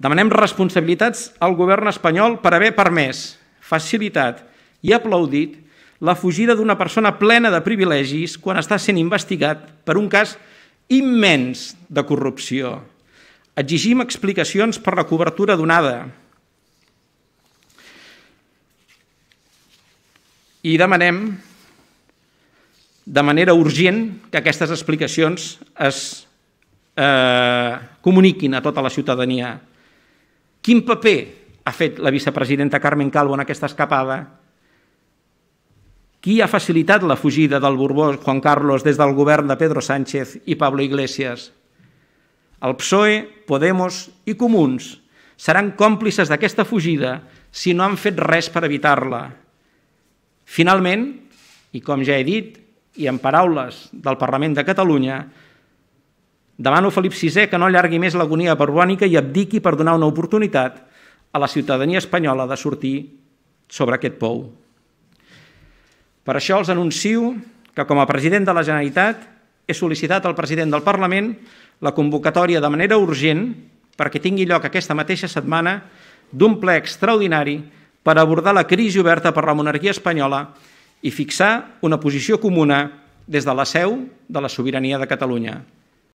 Demanem responsabilitats al govern espanyol per haver permès, facilitat i aplaudit la fugida d'una persona plena de privilegis quan està sent investigat per un cas immens de corrupció. Exigim explicacions per la cobertura donada. I demanem de manera urgent que aquestes explicacions es eh, comuniquin a tota la ciutadania. Quin paper ha fet la vicepresidenta Carmen Calvo en aquesta escapada? Qui ha facilitat la fugida del Borbó Juan Carlos des del govern de Pedro Sánchez i Pablo Iglesias? El PSOE, Podemos i Comuns seran còmplices d'aquesta fugida si no han fet res per evitar-la. Finalment, i com ja he dit, i en paraules del Parlament de Catalunya, Demano a Felip VI que no allargui més l'agonia borbònica i abdiqui per donar una oportunitat a la ciutadania espanyola de sortir sobre aquest pou. Per això els anuncio que com a president de la Generalitat he sol·licitat al president del Parlament la convocatòria de manera urgent perquè tingui lloc aquesta mateixa setmana d'un ple extraordinari per abordar la crisi oberta per la monarquia espanyola i fixar una posició comuna des de la seu de la sobirania de Catalunya.